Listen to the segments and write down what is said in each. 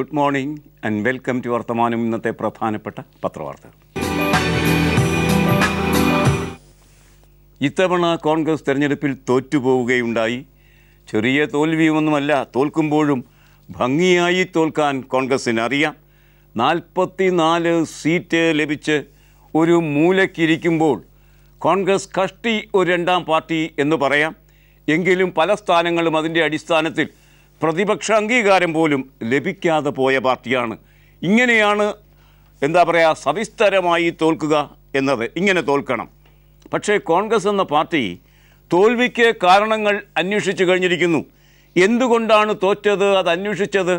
good morning and welcome to Varthamanam ഇന്നത്തെ പ്രധാനപ്പെട്ട പത്രവാർത്തകൾ ഇത്തവണ കോൺഗ്രസ് തെരഞ്ഞെടുപ്പിൽ തോറ്റുപോവുകയുണ്ടായി ചെറിയ തോൽവിയുമൊന്നുമല്ല തോൽക്കുമ്പോഴും ഭംഗിയായി തോൽക്കാൻ കോൺഗ്രസിന് അറിയാം നാല് സീറ്റ് ലഭിച്ച് ഒരു മൂലക്കിരിക്കുമ്പോൾ കോൺഗ്രസ് കഷ്ടി ഒരു രണ്ടാം പാർട്ടി എന്ന് പറയാം എങ്കിലും പല സ്ഥാനങ്ങളും അതിൻ്റെ അടിസ്ഥാനത്തിൽ പ്രതിപക്ഷ അംഗീകാരം പോലും ലഭിക്കാതെ പോയ പാർട്ടിയാണ് ഇങ്ങനെയാണ് എന്താ പറയുക സവിസ്തരമായി തോൽക്കുക എന്നത് ഇങ്ങനെ തോൽക്കണം പക്ഷേ കോൺഗ്രസ് എന്ന പാർട്ടി തോൽവിക്ക് കാരണങ്ങൾ അന്വേഷിച്ചു കഴിഞ്ഞിരിക്കുന്നു എന്തുകൊണ്ടാണ് തോറ്റത് അത് അന്വേഷിച്ചത്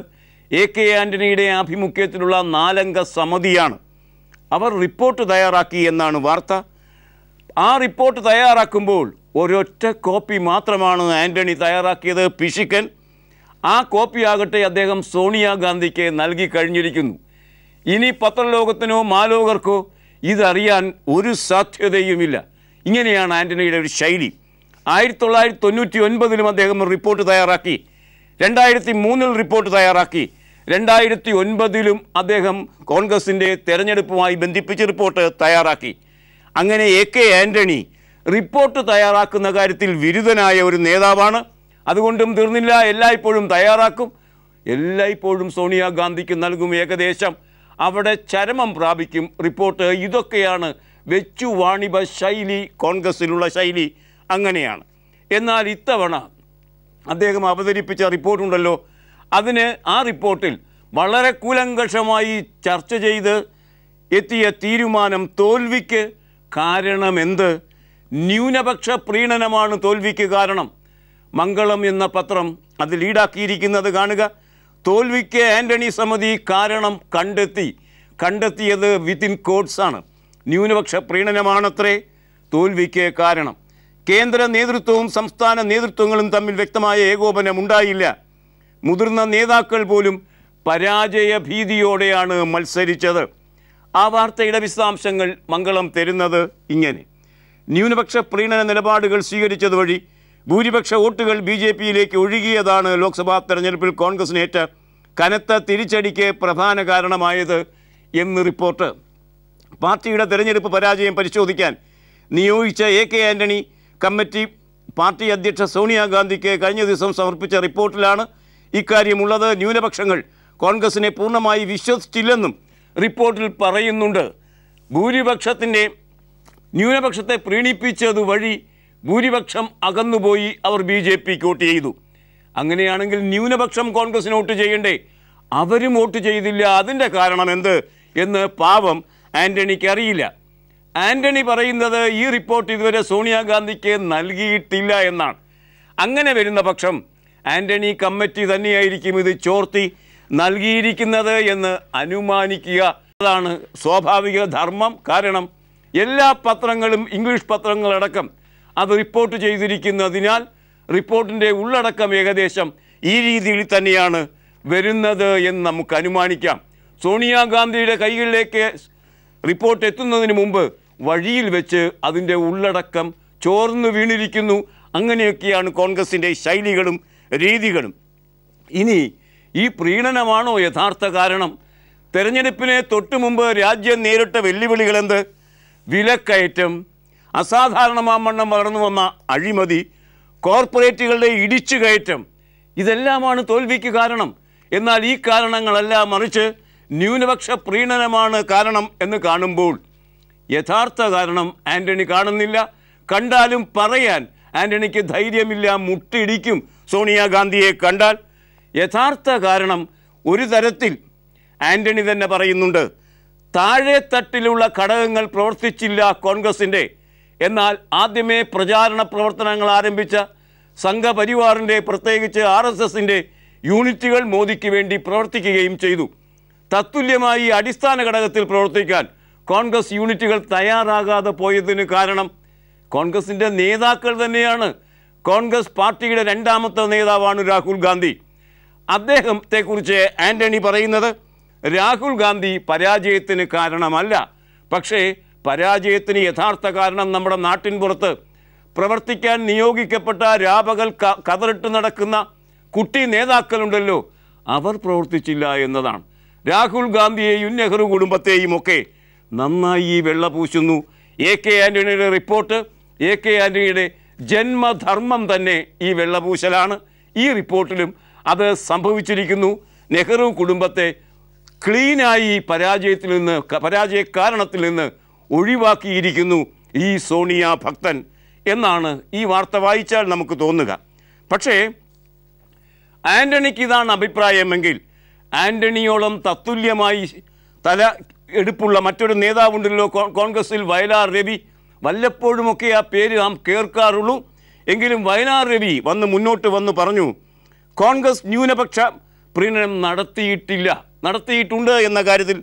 എ കെ ആൻ്റണിയുടെ ആഭിമുഖ്യത്തിലുള്ള നാലംഗ സമിതിയാണ് അവർ റിപ്പോർട്ട് തയ്യാറാക്കി എന്നാണ് വാർത്ത ആ റിപ്പോർട്ട് തയ്യാറാക്കുമ്പോൾ ഒരൊറ്റ കോപ്പി മാത്രമാണ് ആൻ്റണി തയ്യാറാക്കിയത് പിശിക്കൻ ആ കോപ്പിയാകട്ടെ അദ്ദേഹം സോണിയാഗാന്ധിക്ക് നൽകി കഴിഞ്ഞിരിക്കുന്നു ഇനി പത്രലോകത്തിനോ മാലോകർക്കോ ഇതറിയാൻ ഒരു സാധ്യതയുമില്ല ഇങ്ങനെയാണ് ആൻ്റണിയുടെ ഒരു ശൈലി ആയിരത്തി തൊള്ളായിരത്തി തൊണ്ണൂറ്റി ഒൻപതിലും അദ്ദേഹം റിപ്പോർട്ട് തയ്യാറാക്കി രണ്ടായിരത്തി മൂന്നിൽ റിപ്പോർട്ട് തയ്യാറാക്കി രണ്ടായിരത്തി ഒൻപതിലും അദ്ദേഹം കോൺഗ്രസിൻ്റെ തെരഞ്ഞെടുപ്പുമായി ബന്ധിപ്പിച്ച് റിപ്പോർട്ട് തയ്യാറാക്കി അങ്ങനെ എ കെ ആൻ്റണി റിപ്പോർട്ട് തയ്യാറാക്കുന്ന കാര്യത്തിൽ വിരുദ്ധനായ ഒരു നേതാവാണ് അതുകൊണ്ടും തീർന്നില്ല എല്ലായ്പ്പോഴും തയ്യാറാക്കും എല്ലായ്പ്പോഴും സോണിയാഗാന്ധിക്ക് നൽകും ഏകദേശം അവിടെ ചരമം പ്രാപിക്കും റിപ്പോർട്ട് ഇതൊക്കെയാണ് വെച്ചു വാണിഭ ശൈലി കോൺഗ്രസിലുള്ള ശൈലി അങ്ങനെയാണ് എന്നാൽ ഇത്തവണ അദ്ദേഹം അവതരിപ്പിച്ച റിപ്പോർട്ടുണ്ടല്ലോ അതിന് ആ റിപ്പോർട്ടിൽ വളരെ കൂലങ്കഷമായി ചർച്ച ചെയ്ത് എത്തിയ തീരുമാനം തോൽവിക്ക് കാരണമെന്ത് ന്യൂനപക്ഷ പ്രീണനമാണ് തോൽവിക്ക് കാരണം മംഗളം എന്ന പത്രം അത് ലീഡാക്കിയിരിക്കുന്നത് കാണുക തോൽവിക്ക് ആൻ്റണി സമിതി കാരണം കണ്ടെത്തി കണ്ടെത്തിയത് വിത്തിൻ കോഡ്സാണ് ആണ് ന്യൂനപക്ഷ പ്രീണനമാണത്രേ തോൽവിക്ക് കാരണം കേന്ദ്ര നേതൃത്വവും സംസ്ഥാന നേതൃത്വങ്ങളും തമ്മിൽ വ്യക്തമായ ഏകോപനം ഉണ്ടായില്ല മുതിർന്ന നേതാക്കൾ പോലും പരാജയ ഭീതിയോടെയാണ് മത്സരിച്ചത് ആ വാർത്തയുടെ വിശദാംശങ്ങൾ മംഗളം തരുന്നത് ഇങ്ങനെ ന്യൂനപക്ഷ പ്രീണന നിലപാടുകൾ സ്വീകരിച്ചത് വഴി ഭൂരിപക്ഷ വോട്ടുകൾ ബി ജെ പിയിലേക്ക് ഒഴുകിയതാണ് ലോക്സഭാ തെരഞ്ഞെടുപ്പിൽ കോൺഗ്രസിനേറ്റ കനത്ത തിരിച്ചടിക്ക് പ്രധാന കാരണമായത് എന്ന് റിപ്പോർട്ട് പാർട്ടിയുടെ തെരഞ്ഞെടുപ്പ് പരാജയം പരിശോധിക്കാൻ നിയോഗിച്ച A K Antony committee party അധ്യക്ഷ സോണിയാഗാന്ധിക്ക് കഴിഞ്ഞ ദിവസം സമർപ്പിച്ച റിപ്പോർട്ടിലാണ് ഇക്കാര്യമുള്ളത് ന്യൂനപക്ഷങ്ങൾ കോൺഗ്രസിനെ പൂർണ്ണമായി വിശ്വസിച്ചില്ലെന്നും റിപ്പോർട്ടിൽ പറയുന്നുണ്ട് ഭൂരിപക്ഷത്തിൻ്റെ ന്യൂനപക്ഷത്തെ പ്രീണിപ്പിച്ചതുവഴി ഭൂരിപക്ഷം അകന്നുപോയി അവർ ബി ജെ പിക്ക് വോട്ട് ചെയ്തു അങ്ങനെയാണെങ്കിൽ ന്യൂനപക്ഷം കോൺഗ്രസിന് വോട്ട് ചെയ്യണ്ടേ അവരും വോട്ട് ചെയ്തില്ല അതിൻ്റെ കാരണം എന്ത് എന്ന് പാവം ആൻ്റണിക്ക് അറിയില്ല ആൻ്റണി പറയുന്നത് ഈ റിപ്പോർട്ട് ഇതുവരെ സോണിയാഗാന്ധിക്ക് നൽകിയിട്ടില്ല എന്നാണ് അങ്ങനെ വരുന്ന പക്ഷം ആൻ്റണി കമ്മിറ്റി തന്നെയായിരിക്കും ഇത് ചോർത്തി നൽകിയിരിക്കുന്നത് എന്ന് അനുമാനിക്കുക അതാണ് സ്വാഭാവിക ധർമ്മം കാരണം എല്ലാ പത്രങ്ങളും ഇംഗ്ലീഷ് പത്രങ്ങളടക്കം അത് റിപ്പോർട്ട് ചെയ്തിരിക്കുന്നതിനാൽ റിപ്പോർട്ടിൻ്റെ ഉള്ളടക്കം ഏകദേശം ഈ രീതിയിൽ തന്നെയാണ് വരുന്നത് എന്ന് നമുക്ക് അനുമാനിക്കാം സോണിയാഗാന്ധിയുടെ കൈകളിലേക്ക് റിപ്പോർട്ട് എത്തുന്നതിന് മുമ്പ് വഴിയിൽ വെച്ച് അതിൻ്റെ ഉള്ളടക്കം ചോർന്നു വീണിരിക്കുന്നു അങ്ങനെയൊക്കെയാണ് കോൺഗ്രസിൻ്റെ ശൈലികളും രീതികളും ഇനി ഈ പ്രീണനമാണോ യഥാർത്ഥ കാരണം തെരഞ്ഞെടുപ്പിനെ തൊട്ടു മുമ്പ് രാജ്യം നേരിട്ട വെല്ലുവിളികളെന്ത് വിലക്കയറ്റം അസാധാരണമാവണ്ണം വളർന്നു വന്ന അഴിമതി കോർപ്പറേറ്റുകളുടെ ഇടിച്ചു കയറ്റം ഇതെല്ലാമാണ് തോൽവിക്ക് കാരണം എന്നാൽ ഈ കാരണങ്ങളെല്ലാം മറിച്ച് ന്യൂനപക്ഷ പ്രീണനമാണ് കാരണം എന്ന് കാണുമ്പോൾ യഥാർത്ഥ കാരണം ആൻ്റണി കാണുന്നില്ല കണ്ടാലും പറയാൻ ആൻ്റണിക്ക് ധൈര്യമില്ല മുട്ടിടിക്കും സോണിയാഗാന്ധിയെ കണ്ടാൽ യഥാർത്ഥ കാരണം ഒരു തരത്തിൽ ആൻ്റണി തന്നെ പറയുന്നുണ്ട് താഴെ തട്ടിലുള്ള ഘടകങ്ങൾ പ്രവർത്തിച്ചില്ല കോൺഗ്രസിൻ്റെ എന്നാൽ ആദ്യമേ പ്രചാരണ പ്രവർത്തനങ്ങൾ ആരംഭിച്ച സംഘപരിവാറിൻ്റെ പ്രത്യേകിച്ച് ആർ എസ് എസിൻ്റെ യൂണിറ്റുകൾ മോദിക്ക് വേണ്ടി പ്രവർത്തിക്കുകയും ചെയ്തു തത്തുല്യമായി അടിസ്ഥാന ഘടകത്തിൽ പ്രവർത്തിക്കാൻ കോൺഗ്രസ് യൂണിറ്റുകൾ തയ്യാറാകാതെ പോയതിന് കാരണം കോൺഗ്രസിൻ്റെ നേതാക്കൾ തന്നെയാണ് കോൺഗ്രസ് പാർട്ടിയുടെ രണ്ടാമത്തെ നേതാവാണ് രാഹുൽ ഗാന്ധി അദ്ദേഹത്തെക്കുറിച്ച് ആൻ്റണി പറയുന്നത് രാഹുൽ ഗാന്ധി പരാജയത്തിന് കാരണമല്ല പക്ഷേ പരാജയത്തിന് യഥാർത്ഥ കാരണം നമ്മുടെ നാട്ടിൻ പുറത്ത് പ്രവർത്തിക്കാൻ നിയോഗിക്കപ്പെട്ട രാപകൽ കതറിട്ട് നടക്കുന്ന കുട്ടി നേതാക്കളുണ്ടല്ലോ അവർ പ്രവർത്തിച്ചില്ല എന്നതാണ് രാഹുൽ ഗാന്ധിയെയും നെഹ്റു കുടുംബത്തെയും ഒക്കെ നന്നായി ഈ വെള്ള പൂശുന്നു എ കെ ആൻ്റണിയുടെ റിപ്പോർട്ട് എ കെ ആൻ്റണിയുടെ ജന്മധർമ്മം തന്നെ ഈ വെള്ളപൂശലാണ് ഈ റിപ്പോർട്ടിലും അത് സംഭവിച്ചിരിക്കുന്നു നെഹ്റു കുടുംബത്തെ ക്ലീനായി പരാജയത്തിൽ നിന്ന് പരാജയ കാരണത്തിൽ നിന്ന് ഒഴിവാക്കിയിരിക്കുന്നു ഈ സോണിയ ഭക്തൻ എന്നാണ് ഈ വാർത്ത വായിച്ചാൽ നമുക്ക് തോന്നുക പക്ഷേ ആൻ്റണിക്ക് ഇതാണ് അഭിപ്രായമെങ്കിൽ ആൻ്റണിയോളം തത്തുല്യമായി തല എടുപ്പുള്ള മറ്റൊരു നേതാവുണ്ടല്ലോ കോൺഗ്രസിൽ വയലാർ രവി വല്ലപ്പോഴുമൊക്കെ ആ പേര് നാം കേൾക്കാറുള്ളൂ എങ്കിലും വയലാർ രവി വന്ന് മുന്നോട്ട് വന്ന് പറഞ്ഞു കോൺഗ്രസ് ന്യൂനപക്ഷ പ്രീണനം നടത്തിയിട്ടില്ല നടത്തിയിട്ടുണ്ട് എന്ന കാര്യത്തിൽ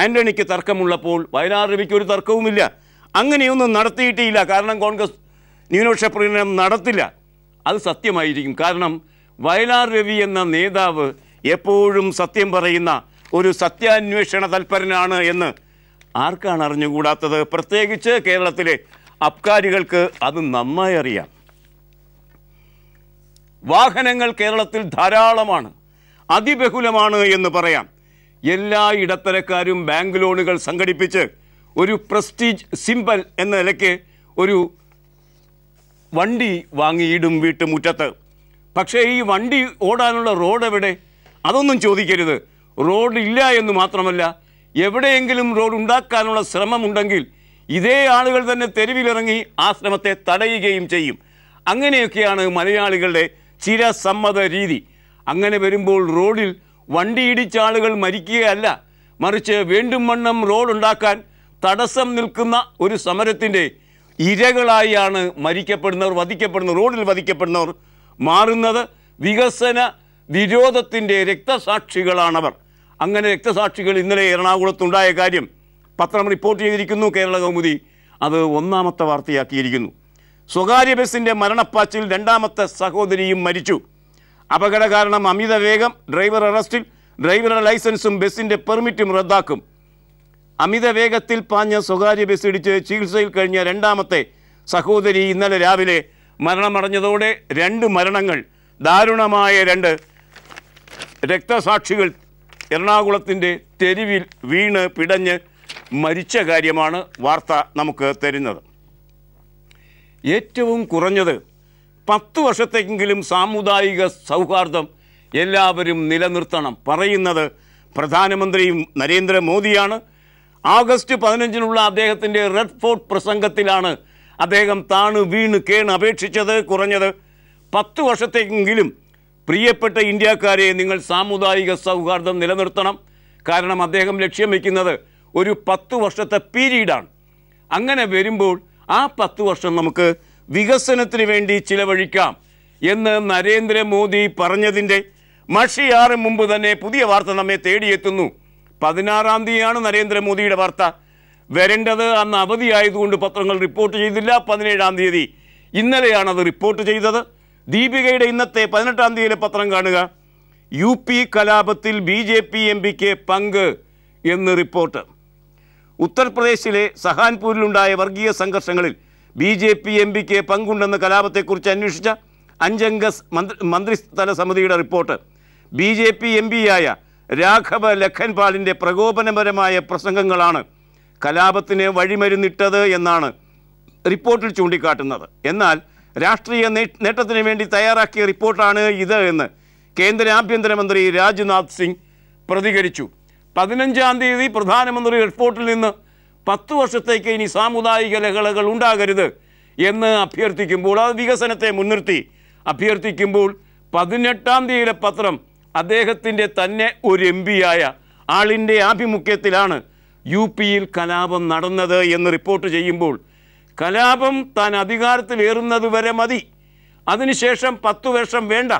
ആൻ്റണിക്ക് തർക്കമുള്ളപ്പോൾ വയലാർ രവിക്ക് ഒരു തർക്കവുമില്ല അങ്ങനെയൊന്നും നടത്തിയിട്ടില്ല കാരണം കോൺഗ്രസ് ന്യൂനപക്ഷ പ്രകടനം നടത്തില്ല അത് സത്യമായിരിക്കും കാരണം വയലാർ രവി എന്ന നേതാവ് എപ്പോഴും സത്യം പറയുന്ന ഒരു സത്യാന്വേഷണ തൽപരനാണ് എന്ന് ആർക്കാണ് അറിഞ്ഞുകൂടാത്തത് പ്രത്യേകിച്ച് കേരളത്തിലെ അബ്കാരികൾക്ക് അത് നന്നായി അറിയാം വാഹനങ്ങൾ കേരളത്തിൽ ധാരാളമാണ് അതിബഹുലമാണ് എന്ന് പറയാം എല്ലാ ഇടത്തരക്കാരും ബാങ്ക് ലോണുകൾ സംഘടിപ്പിച്ച് ഒരു പ്രസ്റ്റീജ് സിമ്പൽ എന്ന നിലയ്ക്ക് ഒരു വണ്ടി വാങ്ങിയിടും വീട്ടുമുറ്റത്ത് പക്ഷേ ഈ വണ്ടി ഓടാനുള്ള റോഡ് എവിടെ അതൊന്നും ചോദിക്കരുത് റോഡ് ഇല്ല എന്ന് മാത്രമല്ല എവിടെയെങ്കിലും റോഡ് ഉണ്ടാക്കാനുള്ള ശ്രമമുണ്ടെങ്കിൽ ഇതേ ആളുകൾ തന്നെ തെരുവിലിറങ്ങി ആ ശ്രമത്തെ തടയുകയും ചെയ്യും അങ്ങനെയൊക്കെയാണ് മലയാളികളുടെ ചിരസമ്മത രീതി അങ്ങനെ വരുമ്പോൾ റോഡിൽ വണ്ടി ഇടിച്ച ആളുകൾ മരിക്കുകയല്ല മറിച്ച് വീണ്ടും വണ്ണം റോഡുണ്ടാക്കാൻ തടസ്സം നിൽക്കുന്ന ഒരു സമരത്തിൻ്റെ ഇരകളായാണ് മരിക്കപ്പെടുന്നവർ വധിക്കപ്പെടുന്ന റോഡിൽ വധിക്കപ്പെടുന്നവർ മാറുന്നത് വികസന വിരോധത്തിൻ്റെ രക്തസാക്ഷികളാണവർ അങ്ങനെ രക്തസാക്ഷികൾ ഇന്നലെ എറണാകുളത്തുണ്ടായ കാര്യം പത്രം റിപ്പോർട്ട് ചെയ്തിരിക്കുന്നു കേരള കൗമുദി അത് ഒന്നാമത്തെ വാർത്തയാക്കിയിരിക്കുന്നു സ്വകാര്യ ബസിൻ്റെ മരണപ്പാച്ചിൽ രണ്ടാമത്തെ സഹോദരിയും മരിച്ചു അപകട കാരണം അമിത വേഗം ഡ്രൈവർ അറസ്റ്റിൽ ഡ്രൈവറുടെ ലൈസൻസും ബസ്സിൻ്റെ പെർമിറ്റും റദ്ദാക്കും അമിത വേഗത്തിൽ പാഞ്ഞ സ്വകാര്യ ബസ് ഇടിച്ച് ചികിത്സയിൽ കഴിഞ്ഞ രണ്ടാമത്തെ സഹോദരി ഇന്നലെ രാവിലെ മരണമടഞ്ഞതോടെ രണ്ട് മരണങ്ങൾ ദാരുണമായ രണ്ട് രക്തസാക്ഷികൾ എറണാകുളത്തിൻ്റെ തെരുവിൽ വീണ് പിടഞ്ഞ് മരിച്ച കാര്യമാണ് വാർത്ത നമുക്ക് തരുന്നത് ഏറ്റവും കുറഞ്ഞത് പത്ത് വർഷത്തേക്കെങ്കിലും സാമുദായിക സൗഹാർദ്ദം എല്ലാവരും നിലനിർത്തണം പറയുന്നത് പ്രധാനമന്ത്രിയും നരേന്ദ്രമോദിയാണ് ആഗസ്റ്റ് പതിനഞ്ചിനുള്ള അദ്ദേഹത്തിൻ്റെ റെഡ് ഫോർട്ട് പ്രസംഗത്തിലാണ് അദ്ദേഹം താണു വീണ് കേണ് അപേക്ഷിച്ചത് കുറഞ്ഞത് പത്ത് വർഷത്തേക്കെങ്കിലും പ്രിയപ്പെട്ട ഇന്ത്യക്കാരെ നിങ്ങൾ സാമുദായിക സൗഹാർദ്ദം നിലനിർത്തണം കാരണം അദ്ദേഹം ലക്ഷ്യം വയ്ക്കുന്നത് ഒരു പത്ത് വർഷത്തെ പീരീഡാണ് അങ്ങനെ വരുമ്പോൾ ആ പത്ത് വർഷം നമുക്ക് വികസനത്തിന് വേണ്ടി ചിലവഴിക്കാം എന്ന് നരേന്ദ്രമോദി പറഞ്ഞതിൻ്റെ മഷിയാറ് മുമ്പ് തന്നെ പുതിയ വാർത്ത നമ്മെ തേടിയെത്തുന്നു പതിനാറാം തീയതിയാണ് നരേന്ദ്രമോദിയുടെ വാർത്ത വരേണ്ടത് അന്ന് അവധിയായതുകൊണ്ട് പത്രങ്ങൾ റിപ്പോർട്ട് ചെയ്തില്ല പതിനേഴാം തീയതി ഇന്നലെയാണ് അത് റിപ്പോർട്ട് ചെയ്തത് ദീപികയുടെ ഇന്നത്തെ പതിനെട്ടാം തീയതിയിലെ പത്രം കാണുക യു പി കലാപത്തിൽ ബി ജെ പി എം പിക്ക് പങ്ക് എന്ന് റിപ്പോർട്ട് ഉത്തർപ്രദേശിലെ സഹാൻപൂരിലുണ്ടായ വർഗീയ സംഘർഷങ്ങളിൽ ബി ജെ പി എം പിക്ക് പങ്കുണ്ടെന്ന കലാപത്തെക്കുറിച്ച് അന്വേഷിച്ച അഞ്ചംഗ മന്ത്രിതല സമിതിയുടെ report B J P M പിയായ രാഘവ ലഖൻപാലിൻ്റെ പ്രകോപനപരമായ പ്രസംഗങ്ങളാണ് കലാപത്തിന് വഴിമരുന്നിട്ടത് എന്നാണ് റിപ്പോർട്ടിൽ ചൂണ്ടിക്കാട്ടുന്നത് എന്നാൽ രാഷ്ട്രീയ നേട്ടത്തിന് വേണ്ടി തയ്യാറാക്കിയ റിപ്പോർട്ടാണ് ഇത് എന്ന് കേന്ദ്ര ആഭ്യന്തരമന്ത്രി രാജ്നാഥ് സിംഗ് പ്രതികരിച്ചു പതിനഞ്ചാം തീയതി പ്രധാനമന്ത്രി റിപ്പോർട്ടിൽ നിന്ന് പത്ത് വർഷത്തേക്ക് ഇനി സാമുദായിക ലഹളകൾ ഉണ്ടാകരുത് എന്ന് അഭ്യർത്ഥിക്കുമ്പോൾ അത് വികസനത്തെ മുൻനിർത്തി അഭ്യർത്ഥിക്കുമ്പോൾ പതിനെട്ടാം തീയതിയിലെ പത്രം അദ്ദേഹത്തിൻ്റെ തന്നെ ഒരു എം ആയ ആളിൻ്റെ ആഭിമുഖ്യത്തിലാണ് യു പിയിൽ കലാപം നടന്നത് എന്ന് റിപ്പോർട്ട് ചെയ്യുമ്പോൾ കലാപം താൻ അധികാരത്തിലേറുന്നത് വരെ മതി അതിനുശേഷം പത്തു വർഷം വേണ്ട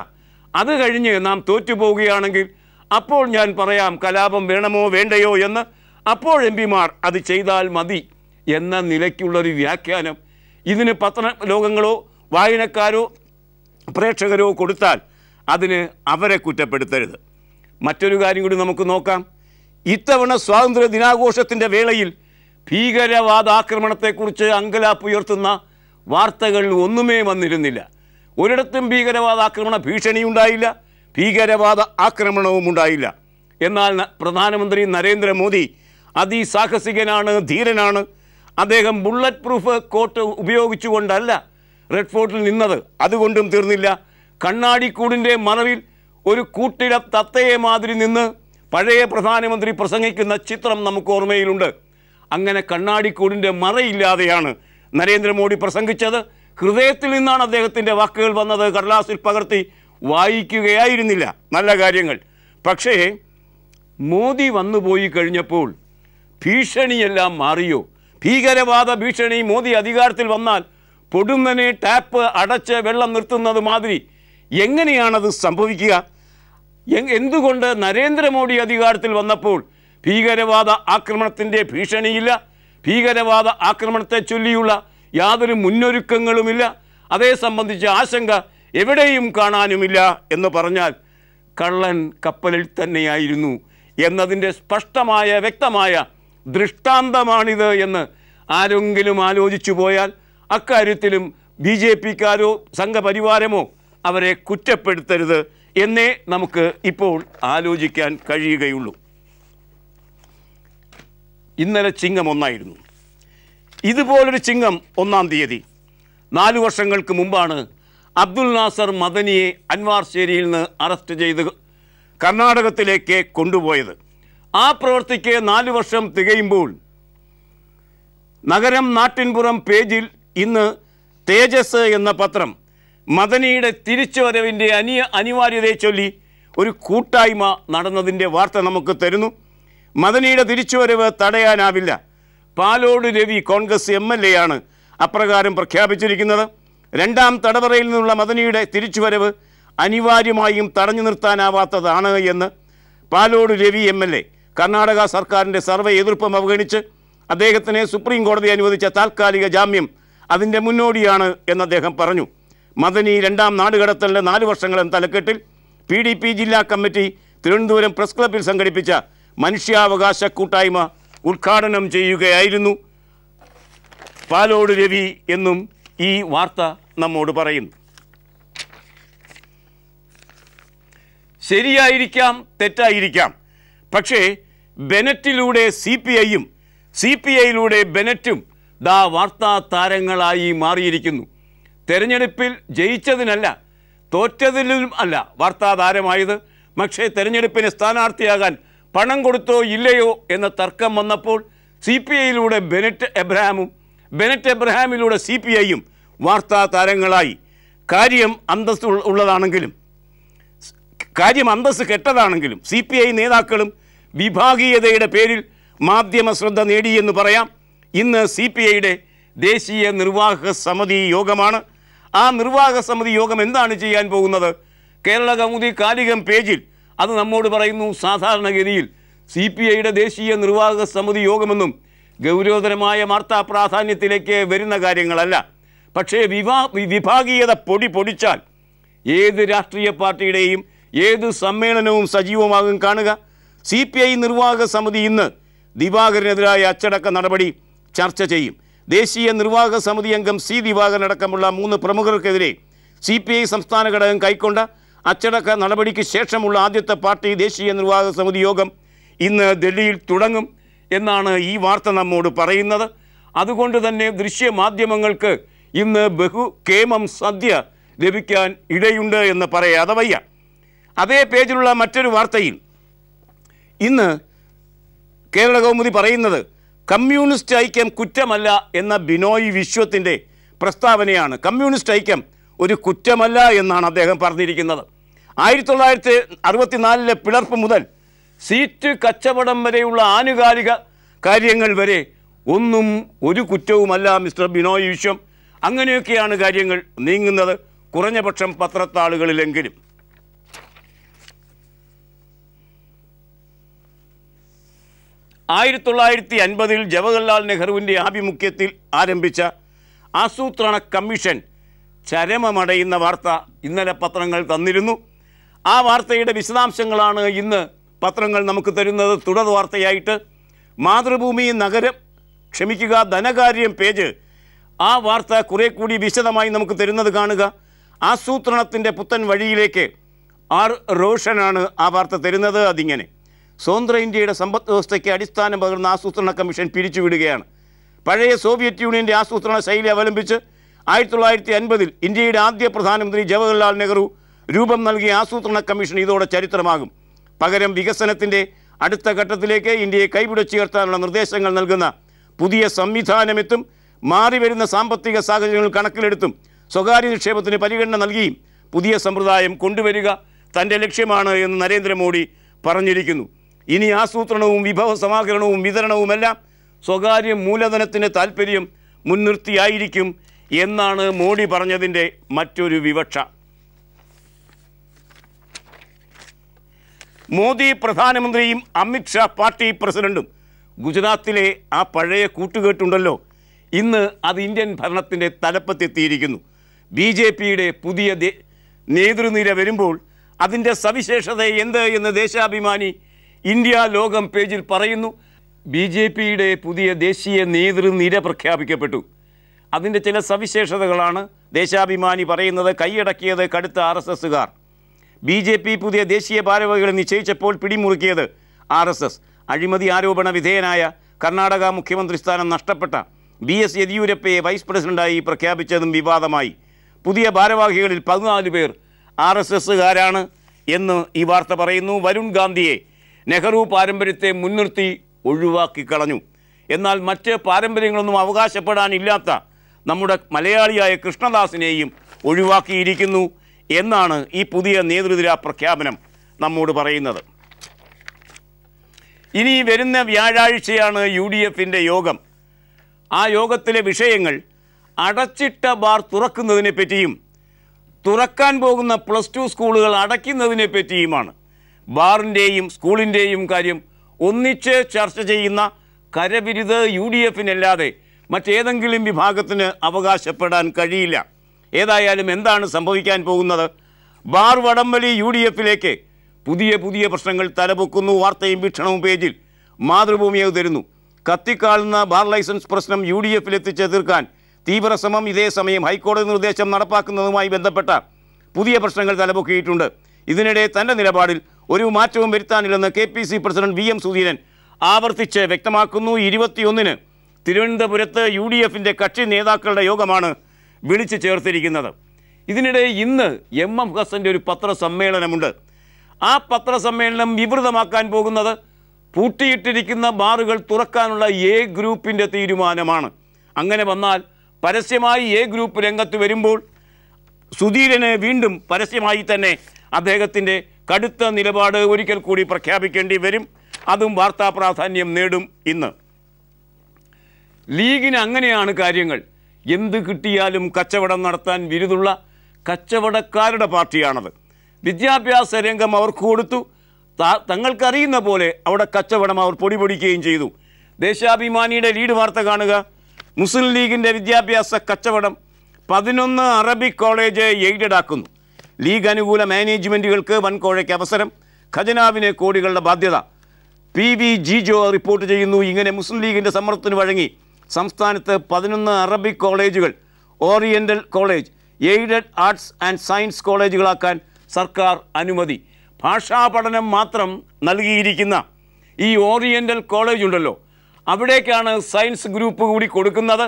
അത് കഴിഞ്ഞ് നാം തോറ്റുപോവുകയാണെങ്കിൽ അപ്പോൾ ഞാൻ പറയാം കലാപം വേണമോ വേണ്ടയോ എന്ന് അപ്പോൾ എം പിമാർ അത് ചെയ്താൽ മതി എന്ന നിലയ്ക്കുള്ളൊരു വ്യാഖ്യാനം ഇതിന് പത്ര ലോകങ്ങളോ വായനക്കാരോ പ്രേക്ഷകരോ കൊടുത്താൽ അതിന് അവരെ കുറ്റപ്പെടുത്തരുത് മറ്റൊരു കാര്യം കൂടി നമുക്ക് നോക്കാം ഇത്തവണ സ്വാതന്ത്ര്യ ദിനാഘോഷത്തിൻ്റെ വേളയിൽ ഭീകരവാദ ആക്രമണത്തെക്കുറിച്ച് അങ്കലാപ്പുയർത്തുന്ന വാർത്തകൾ ഒന്നുമേ വന്നിരുന്നില്ല ഒരിടത്തും ഭീകരവാദ ആക്രമണ ഭീഷണി ഉണ്ടായില്ല ഭീകരവാദ ആക്രമണവും ഉണ്ടായില്ല എന്നാൽ പ്രധാനമന്ത്രി നരേന്ദ്രമോദി അതിസാഹസികനാണ് ധീരനാണ് അദ്ദേഹം ബുള്ളറ്റ് പ്രൂഫ് കോട്ട് ഉപയോഗിച്ചുകൊണ്ടല്ല റെഡ് ഫോർട്ടിൽ നിന്നത് അതുകൊണ്ടും തീർന്നില്ല കണ്ണാടിക്കൂടിൻ്റെ മറവിൽ ഒരു കൂട്ടിട തത്തയെ മാതിരി നിന്ന് പഴയ പ്രധാനമന്ത്രി പ്രസംഗിക്കുന്ന ചിത്രം നമുക്ക് ഓർമ്മയിലുണ്ട് അങ്ങനെ കണ്ണാടിക്കൂടിൻ്റെ മറയില്ലാതെയാണ് നരേന്ദ്രമോദി പ്രസംഗിച്ചത് ഹൃദയത്തിൽ നിന്നാണ് അദ്ദേഹത്തിൻ്റെ വാക്കുകൾ വന്നത് കടലാസിൽ പകർത്തി വായിക്കുകയായിരുന്നില്ല നല്ല കാര്യങ്ങൾ പക്ഷേ മോദി വന്നുപോയി കഴിഞ്ഞപ്പോൾ ഭീഷണിയെല്ലാം മാറിയോ ഭീകരവാദ ഭീഷണി മോദി അധികാരത്തിൽ വന്നാൽ പൊടുന്നനെ ടാപ്പ് അടച്ച് വെള്ളം നിർത്തുന്നത് മാതിരി എങ്ങനെയാണത് സംഭവിക്കുക എന്തുകൊണ്ട് നരേന്ദ്രമോദി അധികാരത്തിൽ വന്നപ്പോൾ ഭീകരവാദ ആക്രമണത്തിൻ്റെ ഭീഷണിയില്ല ഭീകരവാദ ആക്രമണത്തെ ചൊല്ലിയുള്ള യാതൊരു മുന്നൊരുക്കങ്ങളുമില്ല അതേ സംബന്ധിച്ച ആശങ്ക എവിടെയും കാണാനുമില്ല എന്ന് പറഞ്ഞാൽ കള്ളൻ കപ്പലിൽ തന്നെയായിരുന്നു എന്നതിൻ്റെ സ്പഷ്ടമായ വ്യക്തമായ ദൃഷ്ടാന്തമാണിത് എന്ന് ആരെങ്കിലും ആലോചിച്ചു പോയാൽ അക്കാര്യത്തിലും ബി ജെ പിക്കാരോ സംഘപരിവാരമോ അവരെ കുറ്റപ്പെടുത്തരുത് എന്നേ നമുക്ക് ഇപ്പോൾ ആലോചിക്കാൻ കഴിയുകയുള്ളൂ ഇന്നലെ ചിങ്ങം ഒന്നായിരുന്നു ഇതുപോലൊരു ചിങ്ങം ഒന്നാം തീയതി നാലു വർഷങ്ങൾക്ക് മുമ്പാണ് അബ്ദുൽ നാസർ മദനിയെ അൻവാർ ശേരിയിൽ നിന്ന് അറസ്റ്റ് ചെയ്ത് കർണാടകത്തിലേക്ക് കൊണ്ടുപോയത് ആ പ്രവൃത്തിക്ക് നാല് വർഷം തികയുമ്പോൾ നഗരം നാട്ടിൻപുറം പേജിൽ ഇന്ന് തേജസ് എന്ന പത്രം മദനിയുടെ തിരിച്ചുവരവിൻ്റെ അനിയ അനിവാര്യതയെ ചൊല്ലി ഒരു കൂട്ടായ്മ നടന്നതിൻ്റെ വാർത്ത നമുക്ക് തരുന്നു മദനിയുടെ തിരിച്ചുവരവ് തടയാനാവില്ല Palode Ravi Congress M L A ആണ് അപ്രകാരം പ്രഖ്യാപിച്ചിരിക്കുന്നത് രണ്ടാം തടവറയിൽ നിന്നുള്ള മദനിയുടെ തിരിച്ചുവരവ് അനിവാര്യമായും തടഞ്ഞു നിർത്താനാവാത്തതാണ് എന്ന് Palode Ravi M L A Karnataka സർക്കാരിൻ്റെ സർവേ എതിർപ്പം അവഗണിച്ച് അദ്ദേഹത്തിന് സുപ്രീം കോടതി അനുവദിച്ച താൽക്കാലിക ജാമ്യം അതിൻ്റെ മുന്നോടിയാണ് എന്ന് അദ്ദേഹം പറഞ്ഞു മദനി രണ്ടാം നാടുകടത്തലിൻ്റെ നാല് വർഷങ്ങളും തലക്കെട്ടിൽ പി ഡി പി ജില്ലാ കമ്മിറ്റി തിരുവനന്തപുരം പ്രസ് ക്ലബ്ബിൽ സംഘടിപ്പിച്ച മനുഷ്യാവകാശ കൂട്ടായ്മ ഉദ്ഘാടനം ചെയ്യുകയായിരുന്നു പാലോട് രവി എന്നും ഈ വാർത്ത നമ്മോട് പറയുന്നു ശരിയായിരിക്കാം തെറ്റായിരിക്കാം പക്ഷേ ബെനറ്റിലൂടെ സി പി ഐയും സി പി ഐയിലൂടെ ബെനറ്റും ദാ വാർത്താ താരങ്ങളായി മാറിയിരിക്കുന്നു തെരഞ്ഞെടുപ്പിൽ ജയിച്ചതിനല്ല തോറ്റതിലും അല്ല വാർത്താ താരമായത് പക്ഷേ തെരഞ്ഞെടുപ്പിന് സ്ഥാനാർത്ഥിയാകാൻ പണം കൊടുത്തോ ഇല്ലയോ എന്ന തർക്കം വന്നപ്പോൾ സി പി ഐയിലൂടെ ബെനറ്റ് എബ്രഹാമും ബെനറ്റ് എബ്രഹാമിലൂടെ സി പി ഐയും വാർത്താ താരങ്ങളായി കാര്യം അന്തസ് ഉള്ളതാണെങ്കിലും കാര്യം അന്തസ് കെട്ടതാണെങ്കിലും സി പി ഐ നേതാക്കളും വിഭാഗീയതയുടെ പേരിൽ മാധ്യമ ശ്രദ്ധ നേടിയെന്ന് പറയാം ഇന്ന് സി പി ഐയുടെ ദേശീയ നിർവാഹക സമിതി യോഗമാണ് ആ നിർവാഹക സമിതി യോഗം എന്താണ് ചെയ്യാൻ പോകുന്നത് കേരള കൗമുദി കാലികം പേജിൽ അത് നമ്മോട് പറയുന്നു സാധാരണഗതിയിൽ സി പി ഐയുടെ ദേശീയ നിർവാഹക സമിതി യോഗമെന്നും ഗൗരവതരമായ വാർത്താ പ്രാധാന്യത്തിലേക്ക് വരുന്ന കാര്യങ്ങളല്ല പക്ഷേ വിവാ വിഭാഗീയത പൊടി പൊടിച്ചാൽ ഏത് രാഷ്ട്രീയ പാർട്ടിയുടെയും ഏത് സമ്മേളനവും സജീവമാകും കാണുക സി പി ഐ നിർവാഹക സമിതി ഇന്ന് ദിവാകരനെതിരായ അച്ചടക്ക നടപടി ചർച്ച ചെയ്യും ദേശീയ നിർവാഹക സമിതി അംഗം സി ദിവാകരൻ അടക്കമുള്ള മൂന്ന് പ്രമുഖർക്കെതിരെ സി പി ഐ സംസ്ഥാന ഘടകം കൈക്കൊണ്ട അച്ചടക്ക നടപടിക്ക് ശേഷമുള്ള ആദ്യത്തെ പാർട്ടി ദേശീയ നിർവാഹക സമിതി യോഗം ഇന്ന് ഡൽഹിയിൽ തുടങ്ങും എന്നാണ് ഈ വാർത്ത നമ്മോട് പറയുന്നത് അതുകൊണ്ട് തന്നെ ദൃശ്യമാധ്യമങ്ങൾക്ക് ഇന്ന് ബഹുക്ഷേമം സദ്യ ലഭിക്കാൻ ഇടയുണ്ട് എന്ന് പറയാതെ വയ്യ അതേ പേജിലുള്ള മറ്റൊരു വാർത്തയിൽ ഇന്ന് കേരള കൗമുദി പറയുന്നത് കമ്മ്യൂണിസ്റ്റ് ഐക്യം കുറ്റമല്ല എന്ന ബിനോയ് വിശ്വത്തിൻ്റെ പ്രസ്താവനയാണ് കമ്മ്യൂണിസ്റ്റ് ഐക്യം ഒരു കുറ്റമല്ല എന്നാണ് അദ്ദേഹം പറഞ്ഞിരിക്കുന്നത് ആയിരത്തി തൊള്ളായിരത്തി നാലിലെ പിളർപ്പ് മുതൽ സീറ്റ് കച്ചവടം വരെയുള്ള ആനുകാലിക കാര്യങ്ങൾ വരെ ഒന്നും ഒരു കുറ്റവുമല്ല മിസ്റ്റർ ബിനോയ് വിശ്വം അങ്ങനെയൊക്കെയാണ് കാര്യങ്ങൾ നീങ്ങുന്നത് കുറഞ്ഞപക്ഷം പത്രത്താളുകളിലെങ്കിലും ആയിരത്തി തൊള്ളായിരത്തി അൻപതിൽ ജവഹർലാൽ നെഹ്റുവിൻ്റെ ആഭിമുഖ്യത്തിൽ ആരംഭിച്ച ആസൂത്രണ കമ്മീഷൻ ചരമമടയുന്ന വാർത്ത ഇന്നലെ പത്രങ്ങൾ തന്നിരുന്നു ആ വാർത്തയുടെ വിശദാംശങ്ങളാണ് ഇന്ന് പത്രങ്ങൾ നമുക്ക് തരുന്നത് തുടർ വാർത്തയായിട്ട് മാതൃഭൂമി നഗരം ക്ഷമിക്കുക ധനകാര്യം പേജ് ആ വാർത്ത കുറേ കൂടി വിശദമായി നമുക്ക് തരുന്നത് കാണുക ആസൂത്രണത്തിൻ്റെ പുത്തൻ വഴിയിലേക്ക് ആർ റോഷനാണ് ആ വാർത്ത തരുന്നത് അതിങ്ങനെ സ്വതന്ത്ര ഇന്ത്യയുടെ സമ്പദ് വ്യവസ്ഥയ്ക്ക് അടിസ്ഥാനം പകർന്ന ആസൂത്രണ കമ്മീഷൻ പിരിച്ചുവിടുകയാണ് പഴയ സോവിയറ്റ് യൂണിയൻ്റെ ആസൂത്രണ ശൈലി അവലംബിച്ച് ആയിരത്തി തൊള്ളായിരത്തി അൻപതിൽ ഇന്ത്യയുടെ ആദ്യ പ്രധാനമന്ത്രി ജവഹർലാൽ നെഹ്റു രൂപം നൽകിയ ആസൂത്രണ കമ്മീഷൻ ഇതോടെ ചരിത്രമാകും പകരം വികസനത്തിൻ്റെ അടുത്ത ഘട്ടത്തിലേക്ക് ഇന്ത്യയെ കൈപിടിച്ചുയർത്താനുള്ള നിർദ്ദേശങ്ങൾ നൽകുന്ന പുതിയ സംവിധാനമെത്തും മാറിവരുന്ന സാമ്പത്തിക സാഹചര്യങ്ങൾ കണക്കിലെടുത്തും സ്വകാര്യ നിക്ഷേപത്തിന് പരിഗണന നൽകിയും പുതിയ സമ്പ്രദായം കൊണ്ടുവരിക തൻ്റെ ലക്ഷ്യമാണ് എന്ന് നരേന്ദ്രമോദി പറഞ്ഞിരിക്കുന്നു ഇനി ആസൂത്രണവും വിഭവ സമാഹരണവും വിതരണവുമെല്ലാം സ്വകാര്യ മൂലധനത്തിൻ്റെ താൽപ്പര്യം മുൻനിർത്തിയായിരിക്കും എന്നാണ് മോഡി പറഞ്ഞതിൻ്റെ മറ്റൊരു വിവക്ഷ മോദി പ്രധാനമന്ത്രിയും അമിത്ഷാ പാർട്ടി പ്രസിഡന്റും ഗുജറാത്തിലെ ആ പഴയ കൂട്ടുകേട്ടുണ്ടല്ലോ ഇന്ന് അത് ഇന്ത്യൻ ഭരണത്തിൻ്റെ തലപ്പത്തെത്തിയിരിക്കുന്നു ബി ജെ പിയുടെ പുതിയ നേതൃനിര വരുമ്പോൾ അതിൻ്റെ സവിശേഷത എന്ത് എന്ന് ദേശാഭിമാനി ഇന്ത്യ ലോകം പേജിൽ പറയുന്നു ബി ജെ പിയുടെ പുതിയ ദേശീയ നേതൃനിര പ്രഖ്യാപിക്കപ്പെട്ടു അതിൻ്റെ ചില സവിശേഷതകളാണ് ദേശാഭിമാനി പറയുന്നത് കൈയടക്കിയത് കടുത്ത ആർ എസ് എസുകാർ ബി ജെ പി പുതിയ ദേശീയ ഭാരവാഹികളെ നിശ്ചയിച്ചപ്പോൾ പിടിമുറുക്കിയത് ആർ എസ് എസ് അഴിമതി ആരോപണ വിധേയനായ കർണാടക മുഖ്യമന്ത്രി സ്ഥാനം നഷ്ടപ്പെട്ട ബി എസ് യെദ്യൂരപ്പയെ വൈസ് പ്രസിഡന്റായി പ്രഖ്യാപിച്ചതും വിവാദമായി പുതിയ ഭാരവാഹികളിൽ പതിനാല് പേർ ആർ എസ് എസ്സുകാരാണ് എന്ന് ഈ വാർത്ത പറയുന്നു വരുൺ ഗാന്ധിയെ നെഹ്റു പാരമ്പര്യത്തെ മുൻനിർത്തി ഒഴിവാക്കി കളഞ്ഞു എന്നാൽ മറ്റ് പാരമ്പര്യങ്ങളൊന്നും അവകാശപ്പെടാനില്ലാത്ത നമ്മുടെ മലയാളിയായ കൃഷ്ണദാസിനെയും ഒഴിവാക്കിയിരിക്കുന്നു എന്നാണ് ഈ പുതിയ നേതൃതിര പ്രഖ്യാപനം നമ്മോട് പറയുന്നത് ഇനി വരുന്ന വ്യാഴാഴ്ചയാണ് യു ഡി എഫിൻ്റെ യോഗം ആ യോഗത്തിലെ വിഷയങ്ങൾ അടച്ചിട്ട ബാർ തുറക്കുന്നതിനെ പറ്റിയും തുറക്കാൻ പോകുന്ന പ്ലസ് ടു സ്കൂളുകൾ അടയ്ക്കുന്നതിനെ പറ്റിയുമാണ് ബാറിൻ്റെയും സ്കൂളിൻ്റെയും കാര്യം ഒന്നിച്ച് ചർച്ച ചെയ്യുന്ന കരവിരുത് യു ഡി എഫിനല്ലാതെ മറ്റേതെങ്കിലും വിഭാഗത്തിന് അവകാശപ്പെടാൻ കഴിയില്ല ഏതായാലും എന്താണ് സംഭവിക്കാൻ പോകുന്നത് ബാർ വടംവലി യു ഡി എഫിലേക്ക് പുതിയ പുതിയ പ്രശ്നങ്ങൾ തലപൊക്കുന്നു വാർത്തയും വീക്ഷണവും പേജിൽ മാതൃഭൂമിയെ തരുന്നു കത്തിക്കാളുന്ന ബാർ ലൈസൻസ് പ്രശ്നം യു ഡി എഫിലെത്തിച്ച് തീർക്കാൻ തീവ്രശ്രമം ഇതേ സമയം ഹൈക്കോടതി നിർദ്ദേശം നടപ്പാക്കുന്നതുമായി ബന്ധപ്പെട്ട പുതിയ പ്രശ്നങ്ങൾ തലപൊക്കിയിട്ടുണ്ട് ഇതിനിടെ തൻ്റെ നിലപാടിൽ ഒരു മാറ്റവും വരുത്താനില്ലെന്ന് K P C president V M Sudheeran ആവർത്തിച്ച് വ്യക്തമാക്കുന്നു ഇരുപത്തിയൊന്നിന് തിരുവനന്തപുരത്ത് യു ഡി എഫിൻ്റെ കക്ഷി നേതാക്കളുടെ യോഗമാണ് വിളിച്ചു ചേർത്തിരിക്കുന്നത് ഇതിനിടെ ഇന്ന് എം എം ഹസൻ്റെ ഒരു പത്രസമ്മേളനമുണ്ട് ആ പത്രസമ്മേളനം വിവൃതമാക്കാൻ പോകുന്നത് പൂട്ടിയിട്ടിരിക്കുന്ന ബാറുകൾ തുറക്കാനുള്ള എ ഗ്രൂപ്പിൻ്റെ തീരുമാനമാണ് അങ്ങനെ വന്നാൽ പരസ്യമായി എ ഗ്രൂപ്പ് രംഗത്ത് വരുമ്പോൾ സുധീരന് വീണ്ടും പരസ്യമായി തന്നെ അദ്ദേഹത്തിൻ്റെ കടുത്ത നിലപാട് ഒരിക്കൽ കൂടി പ്രഖ്യാപിക്കേണ്ടി വരും അതും വാർത്താ പ്രാധാന്യം നേടും ഇന്ന് ലീഗിന് അങ്ങനെയാണ് കാര്യങ്ങൾ എന്ത് കിട്ടിയാലും കച്ചവടം നടത്താൻ വിരുതുള്ള കച്ചവടക്കാരുടെ പാർട്ടിയാണത് വിദ്യാഭ്യാസ രംഗം അവർക്ക് കൊടുത്തു തങ്ങൾക്കറിയുന്ന പോലെ അവിടെ കച്ചവടം അവർ പൊടിപൊടിക്കുകയും ചെയ്തു ദേശാഭിമാനിയുടെ ലീഡ് വാർത്ത കാണുക മുസ്ലിം ലീഗിൻ്റെ വിദ്യാഭ്യാസ കച്ചവടം പതിനൊന്ന് അറബിക് കോളേജ് എയ്ഡഡ് ആക്കുന്നു ലീഗ് അനുകൂല മാനേജ്മെൻറ്റുകൾക്ക് വൻകോഴയ്ക്ക് അവസരം ഖജനാവിന് കോടികളുടെ ബാധ്യത പി വി ജിജോ റിപ്പോർട്ട് ചെയ്യുന്നു ഇങ്ങനെ മുസ്ലിം ലീഗിൻ്റെ സമ്മർദ്ദത്തിന് വഴങ്ങി സംസ്ഥാനത്ത് പതിനൊന്ന് അറബിക് കോളേജുകൾ oriental college aided arts and science കോളേജുകളാക്കാൻ സർക്കാർ അനുമതി ഭാഷാ പഠനം മാത്രം നൽകിയിരിക്കുന്ന ഈ ഓറിയൻ്റൽ കോളേജ് ഉണ്ടല്ലോ അവിടേക്കാണ് സയൻസ് ഗ്രൂപ്പ് കൂടി കൊടുക്കുന്നത്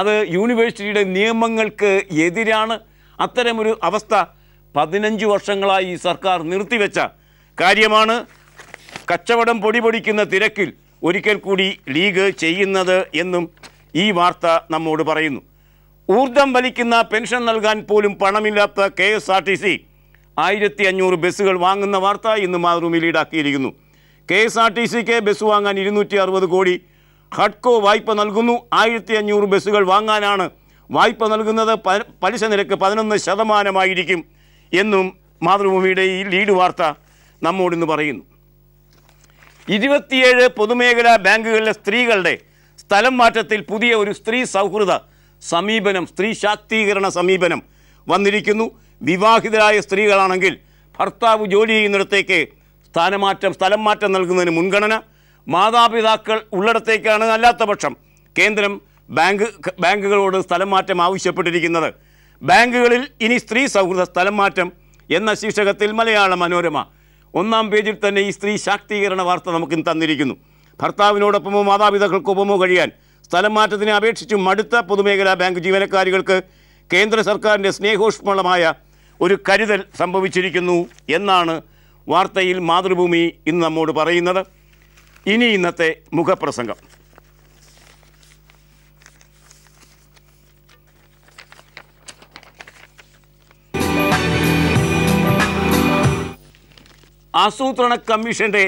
അത് യൂണിവേഴ്സിറ്റിയുടെ നിയമങ്ങൾക്ക് എതിരാണ് അത്തരമൊരു അവസ്ഥ പതിനഞ്ച് വർഷങ്ങളായി ഈ സർക്കാർ നിർത്തിവെച്ച കാര്യമാണ് കച്ചവടം പൊടിപൊടിക്കുന്ന തിരക്കിൽ ഒരിക്കൽ കൂടി ലീഗ് ചെയ്യുന്നത് എന്നും ഈ വാർത്ത നമ്മോട് പറയുന്നു ഊർജം വലിക്കുന്ന പെൻഷൻ നൽകാൻ പോലും പണമില്ലാത്ത K S R T C ആയിരത്തി അഞ്ഞൂറ് ബസ്സുകൾ വാങ്ങുന്ന വാർത്ത ഇന്ന് മാതൃഭൂമിയിൽ ഈടാക്കിയിരിക്കുന്നു കെ എസ് ആർ ടി സിക്ക് ബസ് വാങ്ങാൻ ഇരുന്നൂറ്റി അറുപത് കോടി ഹഡ്കോ വായ്പ നൽകുന്നു ആയിരത്തി അഞ്ഞൂറ് ബസ്സുകൾ വാങ്ങാനാണ് വായ്പ നൽകുന്നത് പലിശ നിരക്ക് പതിനൊന്ന് ശതമാനമായിരിക്കും എന്നും മാതൃഭൂമിയുടെ ഈ ലീഡ് വാർത്ത നമ്മോടിന്ന് പറയുന്നു ഇരുപത്തിയേഴ് പൊതുമേഖലാ ബാങ്കുകളിലെ സ്ത്രീകളുടെ സ്ഥലം മാറ്റത്തിൽ പുതിയ ഒരു സ്ത്രീ സൗഹൃദ സമീപനം സ്ത്രീ ശാക്തീകരണ സമീപനം വന്നിരിക്കുന്നു വിവാഹിതരായ സ്ത്രീകളാണെങ്കിൽ ഭർത്താവ് ജോലി ചെയ്യുന്നിടത്തേക്ക് സ്ഥാനമാറ്റം സ്ഥലം മാറ്റം നൽകുന്നതിന് മുൻഗണന മാതാപിതാക്കൾ ഉള്ളിടത്തേക്കാണ് അല്ലാത്ത പക്ഷം കേന്ദ്രം ബാങ്ക് ബാങ്കുകളോട് സ്ഥലം മാറ്റം ആവശ്യപ്പെട്ടിരിക്കുന്നത് ബാങ്കുകളിൽ ഇനി സ്ത്രീ സൗഹൃദ സ്ഥലം മാറ്റം എന്ന ശീർഷകത്തിൽ മലയാള മനോരമ ഒന്നാം പേജിൽ തന്നെ ഈ സ്ത്രീ ശാക്തീകരണ വാർത്ത നമുക്ക് തന്നിരിക്കുന്നു ഭർത്താവിനോടൊപ്പമോ മാതാപിതാക്കൾക്കൊപ്പമോ കഴിയാൻ സ്ഥലം മാറ്റത്തിനെ അപേക്ഷിച്ചും അടുത്ത പൊതുമേഖലാ ബാങ്ക് ജീവനക്കാരികൾക്ക് കേന്ദ്ര സർക്കാരിൻ്റെ സ്നേഹോഷ്മളമായ ഒരു കരുതൽ സംഭവിച്ചിരിക്കുന്നു എന്നാണ് വാർത്തയിൽ മാതൃഭൂമി ഇന്ന് നമ്മോട് പറയുന്നത് ഇനി ഇന്നത്തെ മുഖപ്രസംഗം ആസൂത്രണ കമ്മീഷന്റെ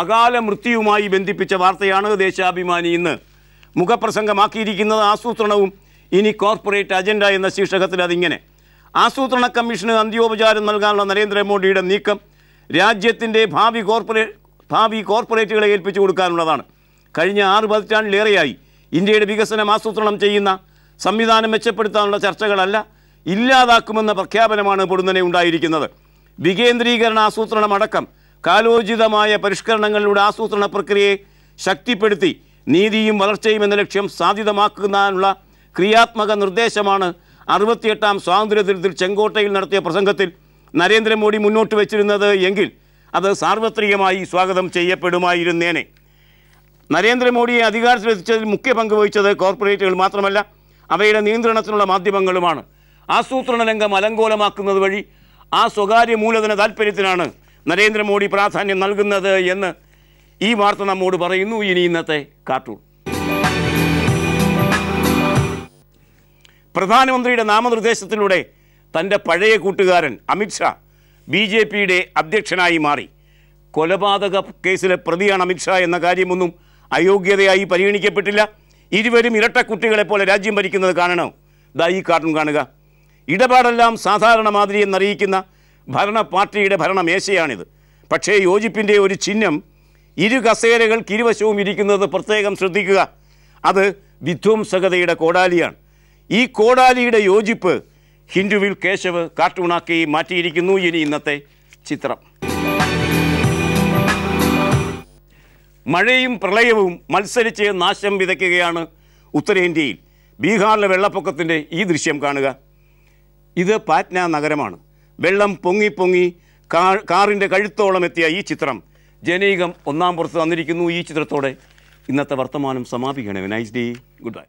അകാല മൃത്യുവുമായി ബന്ധിപ്പിച്ച വാർത്തയാണ് ദേശാഭിമാനി ഇന്ന് മുഖപ്രസംഗമാക്കിയിരിക്കുന്നത് ആസൂത്രണവും ഇനി കോർപ്പറേറ്റ് അജണ്ട എന്ന ശീർഷകത്തിൽ അതിങ്ങനെ ആസൂത്രണ കമ്മീഷന് അന്ത്യോപചാരം നൽകാനുള്ള നരേന്ദ്രമോദിയുടെ നീക്കം രാജ്യത്തിൻ്റെ ഭാവി കോർപ്പറേറ്റ് ഭാവി കോർപ്പറേറ്റുകളെ ഏൽപ്പിച്ചു കൊടുക്കാനുള്ളതാണ് കഴിഞ്ഞ ആറ് പതിറ്റാണ്ടിലേറെയായി ഇന്ത്യയുടെ വികസനം ആസൂത്രണം ചെയ്യുന്ന സംവിധാനം മെച്ചപ്പെടുത്താനുള്ള ചർച്ചകളല്ല ഇല്ലാതാക്കുമെന്ന പ്രഖ്യാപനമാണ് പൊടുന്നനെ ഉണ്ടായിരിക്കുന്നത് വികേന്ദ്രീകരണ ആസൂത്രണമടക്കം കാലോചിതമായ പരിഷ്കരണങ്ങളിലൂടെ ആസൂത്രണ പ്രക്രിയയെ ശക്തിപ്പെടുത്തി നീതിയും വളർച്ചയും എന്ന ലക്ഷ്യം സാധ്യതമാക്കുന്നതിനുള്ള ക്രിയാത്മക നിർദ്ദേശമാണ് അറുപത്തിയെട്ടാം സ്വാതന്ത്ര്യദിനത്തിൽ ചെങ്കോട്ടയിൽ നടത്തിയ പ്രസംഗത്തിൽ നരേന്ദ്രമോദി മുന്നോട്ട് വച്ചിരുന്നത് എങ്കിൽ അത് സാർവത്രികമായി സ്വാഗതം ചെയ്യപ്പെടുമായിരുന്നേനെ നരേന്ദ്രമോദിയെ അധികാരത്തിലെത്തിച്ചതിൽ മുഖ്യ പങ്ക് വഹിച്ചത് കോർപ്പറേറ്റുകൾ മാത്രമല്ല അവയുടെ നിയന്ത്രണത്തിനുള്ള മാധ്യമങ്ങളുമാണ് ആസൂത്രണ രംഗം അലങ്കോലമാക്കുന്നത് വഴി ആ സ്വകാര്യ മൂലധന താല്പര്യത്തിനാണ് നരേന്ദ്രമോദി പ്രാധാന്യം നൽകുന്നത് എന്ന് ഈ വാർത്ത നമ്മോട് പറയുന്നു ഇനി ഇന്നത്തെ കാർട്ടൂൺ പ്രധാനമന്ത്രിയുടെ നാമനിർദ്ദേശത്തിലൂടെ തൻ്റെ പഴയ കൂട്ടുകാരൻ അമിത്ഷാ ബി ജെ പിയുടെ അധ്യക്ഷനായി മാറി കൊലപാതക കേസിലെ പ്രതിയാണ് അമിത്ഷാ എന്ന കാര്യമൊന്നും അയോഗ്യതയായി പരിഗണിക്കപ്പെട്ടില്ല ഇരുവരും ഇരട്ട കുട്ടികളെപ്പോലെ രാജ്യം ഭരിക്കുന്നത് കാണണം ദാ ഈ കാർട്ടൂൺ കാണുക ഇടപാടെല്ലാം സാധാരണ മാതിരി എന്നറിയിക്കുന്ന ഭരണ പാർട്ടിയുടെ ഭരണമേശയാണിത് പക്ഷേ യോജിപ്പിൻ്റെ ഒരു ചിഹ്നം ഇരു കസേരകൾ ഇരുവശവും ഇരിക്കുന്നത് പ്രത്യേകം ശ്രദ്ധിക്കുക അത് വിധ്വംസകതയുടെ കോടാലിയാണ് ഈ കോടാലിയുടെ യോജിപ്പ് ഹിന്ദുവിൽ കേശവ് കാർട്ടൂണാക്കി മാറ്റിയിരിക്കുന്നു ഇനി ഇന്നത്തെ ചിത്രം മഴയും പ്രളയവും മത്സരിച്ച് നാശം വിതയ്ക്കുകയാണ് ഉത്തരേന്ത്യയിൽ ബീഹാറിലെ വെള്ളപ്പൊക്കത്തിൻ്റെ ഈ ദൃശ്യം കാണുക ഇത് പാറ്റ്ന നഗരമാണ് വെള്ളം പൊങ്ങി പൊങ്ങി കാ കാറിൻ്റെ കഴുത്തോളം എത്തിയ ഈ ചിത്രം ജനീകം ഒന്നാം പുറത്ത് തന്നിരിക്കുന്നു ഈ ചിത്രത്തോടെ ഇന്നത്തെ വർത്തമാനം സമാപിക്കണേ നൈസ് ഡേ ഗുഡ് ബൈ